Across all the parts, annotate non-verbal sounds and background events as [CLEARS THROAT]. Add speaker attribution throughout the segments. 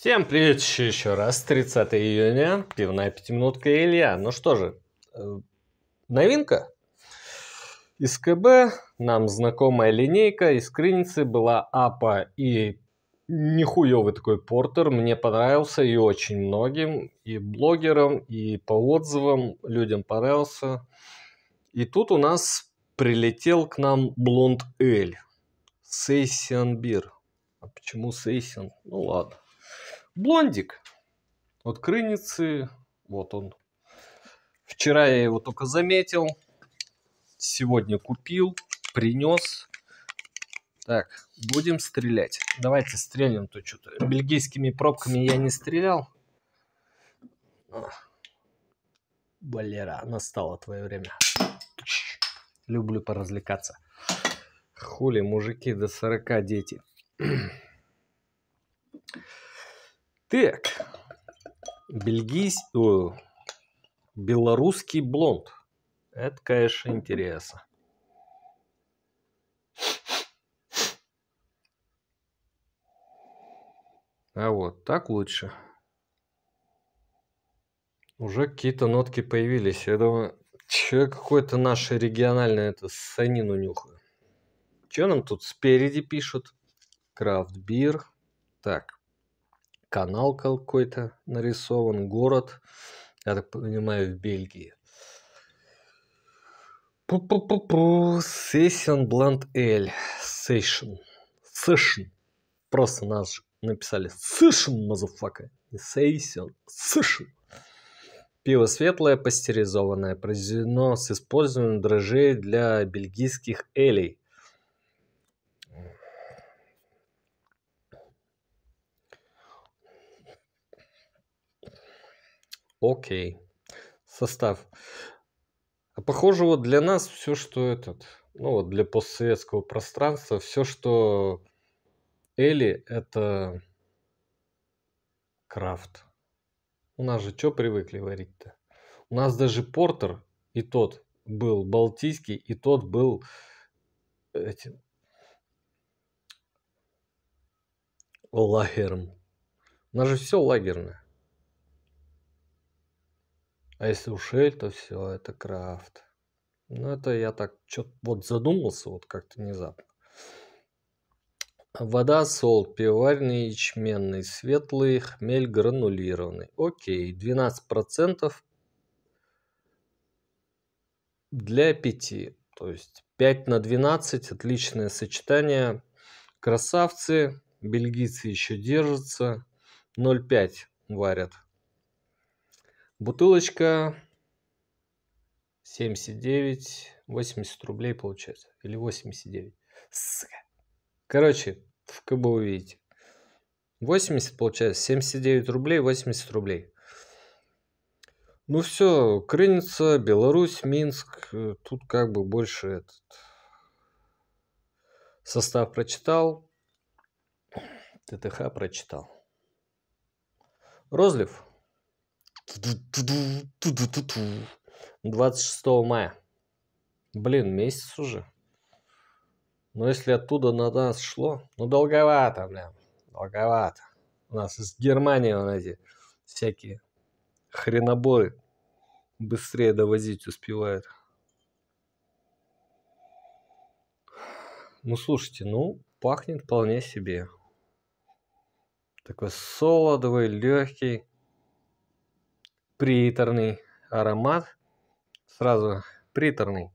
Speaker 1: Всем привет еще раз, 30 июня, пивная пятиминутка Илья. Ну что же, э, новинка из КБ, нам знакомая линейка, из криницы была АПА и нихуевый такой портер, мне понравился и очень многим, и блогерам, и по отзывам людям понравился. И тут у нас прилетел к нам Блонд Эль, Сессиан Бир. А почему Сессиан? Ну ладно. Блондик вот крыницы. Вот он. Вчера я его только заметил. Сегодня купил, принес. Так, будем стрелять. Давайте стрельнем то что-то. Бельгийскими пробками я не стрелял. Балера, настало твое время. Люблю поразвлекаться. Хули, мужики до 40 дети. Так. Бельгийс... О, белорусский блонд. Это, конечно, интересно. А вот так лучше. Уже какие-то нотки появились. Я думаю, че какой-то наш региональный это санину нюхаю. Че нам тут спереди пишут? Крафт бир. Так, канал какой-то нарисован, город, я так понимаю, в Бельгии. Пу-пу-пу-пу, Сессион Блант Эль, Сессион, Сессион, просто нас написали Сессион, мазафака, не Сессион, Пиво светлое, пастеризованное, произведено с использованием дрожжей для бельгийских элей. Окей. Состав. А похоже, вот для нас все, что этот, ну вот для постсоветского пространства, все, что Эли, это крафт. У нас же что привыкли варить-то? У нас даже портер и тот был балтийский, и тот был этим лагером. У нас же все лагерное. А если ушель, то все, это крафт. Ну, это я так что-то вот задумался, вот как-то внезапно. Вода, сол, пивоваренный, ячменный, светлый, хмель гранулированный. Окей, 12% для 5. То есть 5 на 12, отличное сочетание. Красавцы, бельгийцы еще держатся. 0,5 варят. Бутылочка 79, 80 рублей получается. Или 89. Сука. Короче, в КБ увидите. 80 получается, 79 рублей, 80 рублей. Ну все, Крыница, Беларусь, Минск, э, тут как бы больше этот состав прочитал, ТТХ прочитал. Розлив 26 мая. Блин, месяц уже. Но если оттуда на нас шло, ну долговато, бля, долговато. У нас из Германии вот эти всякие хреноборы быстрее довозить успевают. Ну слушайте, ну пахнет вполне себе. Такой солодовый, легкий приторный аромат. Сразу приторный.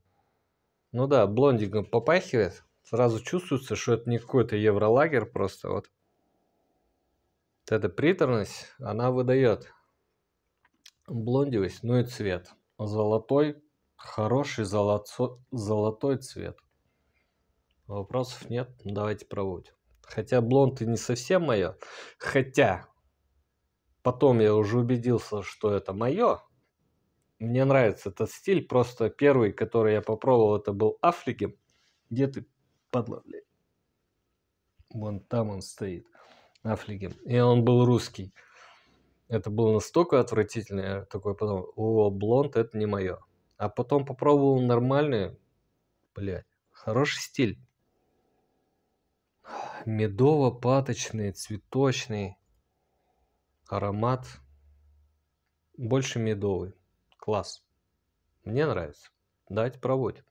Speaker 1: Ну да, блондиком попахивает. Сразу чувствуется, что это не какой-то евролагер просто. Вот. вот эта приторность, она выдает блондивость, ну и цвет. Золотой, хороший золото, золотой цвет. Вопросов нет, давайте пробовать. Хотя блонд и не совсем мое. Хотя Потом я уже убедился, что это мое. Мне нравится этот стиль. Просто первый, который я попробовал, это был Афлиги. Где ты, падла, Вон там он стоит. Афлиги. И он был русский. Это было настолько отвратительно. Я такой подумал, о, блонд, это не мое. А потом попробовал нормальный, Блядь, хороший стиль медово-паточный, цветочный аромат больше медовый. Класс. Мне нравится. Давайте пробовать.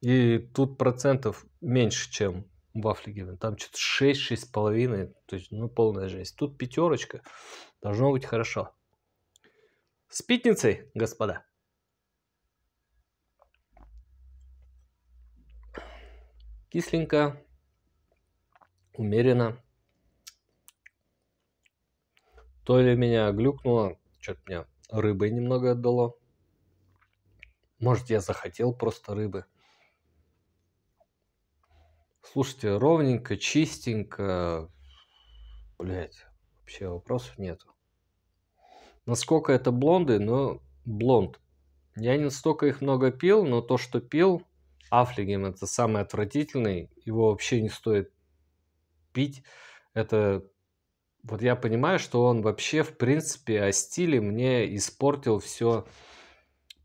Speaker 1: И тут процентов меньше, чем в Афлигене. Там что-то 6, 6,5. То есть, ну, полная жесть. Тут пятерочка. Должно быть хорошо. С пятницей, господа. Кисленько, умеренно, то ли меня глюкнуло, что-то меня рыбой немного отдало. Может, я захотел просто рыбы. Слушайте, ровненько, чистенько. Блять, вообще вопросов нету. Насколько это блонды, но блонд. Я не столько их много пил, но то, что пил, Афлигем это самый отвратительный, его вообще не стоит пить. Это вот я понимаю, что он вообще, в принципе, о стиле мне испортил все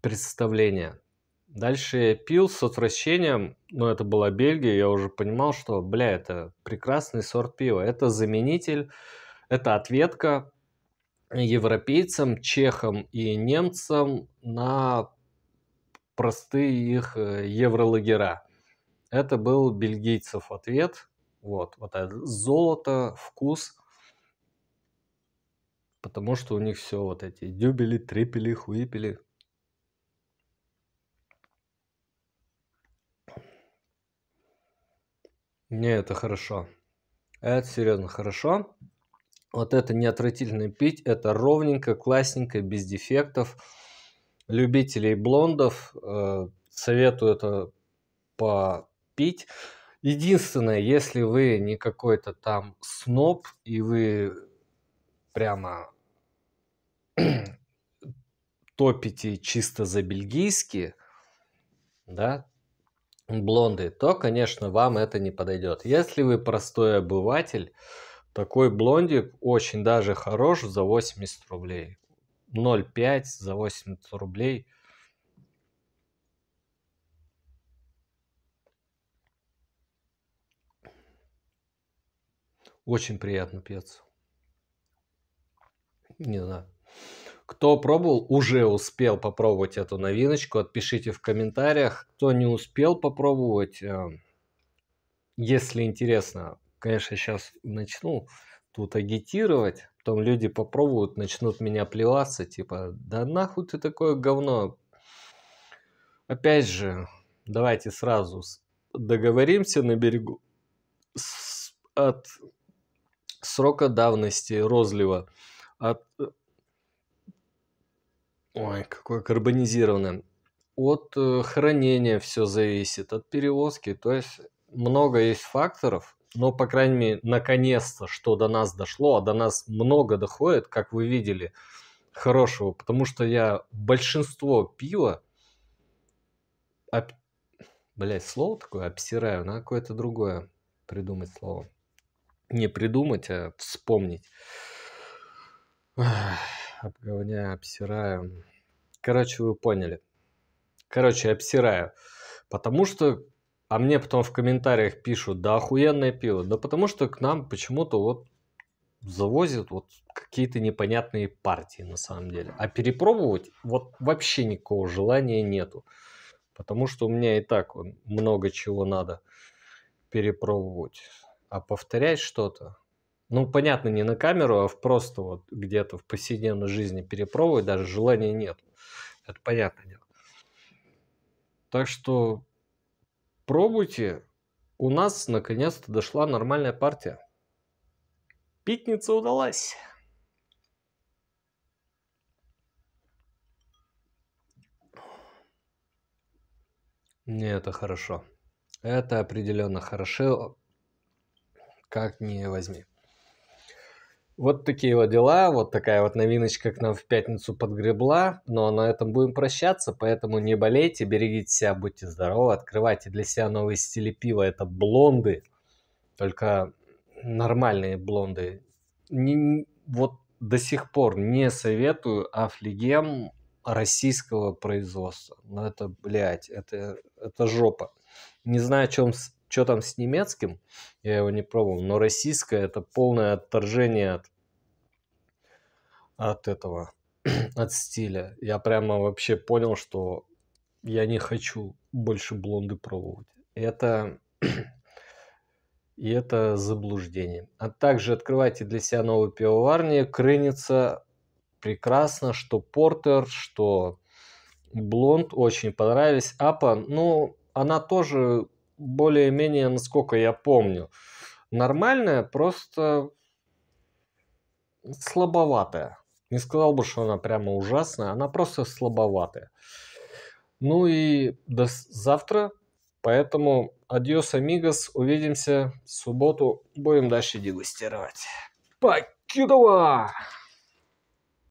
Speaker 1: представление. Дальше я пил с отвращением, но это была Бельгия, я уже понимал, что, бля, это прекрасный сорт пива. Это заменитель, это ответка европейцам, чехам и немцам на простые их э, евролагера. Это был бельгийцев ответ. Вот, вот это золото, вкус – Потому что у них все вот эти дюбели, трипели, хуипели. Не, это хорошо. Это серьезно хорошо. Вот это не пить, это ровненько, классненько, без дефектов. Любителей блондов э, советую это попить. Единственное, если вы не какой-то там сноб и вы прямо [CLEARS THROAT] топите чисто за бельгийские, да, блонды, то, конечно, вам это не подойдет. Если вы простой обыватель, такой блондик очень даже хорош за 80 рублей. 0,5 за 80 рублей. Очень приятно пьется не знаю. Кто пробовал, уже успел попробовать эту новиночку, отпишите в комментариях. Кто не успел попробовать, э, если интересно, конечно, сейчас начну тут агитировать. Потом люди попробуют, начнут меня плеваться, типа, да нахуй ты такое говно. Опять же, давайте сразу договоримся на берегу от срока давности розлива от... Э, ой, какое карбонизированное. От э, хранения все зависит, от перевозки. То есть много есть факторов, но, по крайней мере, наконец-то, что до нас дошло, а до нас много доходит, как вы видели, хорошего, потому что я большинство пива, об... блядь, слово такое обсираю, надо какое-то другое придумать слово. Не придумать, а вспомнить. Обговняю, обсираю. Короче, вы поняли. Короче, обсираю. Потому что... А мне потом в комментариях пишут, да охуенное пиво. Да потому что к нам почему-то вот завозят вот какие-то непонятные партии на самом деле. А перепробовать вот вообще никакого желания нету. Потому что у меня и так много чего надо перепробовать. А повторять что-то, ну, понятно, не на камеру, а в просто вот где-то в повседневной жизни перепробовать, даже желания нет. Это понятно дело. Так что пробуйте. У нас наконец-то дошла нормальная партия. Питница удалась. Не, это хорошо. Это определенно хорошо, как не возьми. Вот такие вот дела, вот такая вот новиночка к нам в пятницу подгребла, но на этом будем прощаться, поэтому не болейте, берегите себя, будьте здоровы, открывайте для себя новые стили пива, это блонды, только нормальные блонды. Не, вот до сих пор не советую афлигем российского производства. Но это, блядь, это, это жопа. Не знаю, о чем что там с немецким, я его не пробовал, но российское это полное отторжение от, от этого, [CLEARS THROAT] от стиля. Я прямо вообще понял, что я не хочу больше блонды пробовать. Это [CLEARS THROAT] и это заблуждение. А также открывайте для себя новые пивоварни. Крыница прекрасно, что Портер, что Блонд очень понравились. Апа, ну, она тоже более-менее, насколько я помню, нормальная, просто слабоватая. Не сказал бы, что она прямо ужасная, она просто слабоватая. Ну и до завтра, поэтому адьос, amigos, увидимся в субботу, будем дальше дегустировать. Покидова!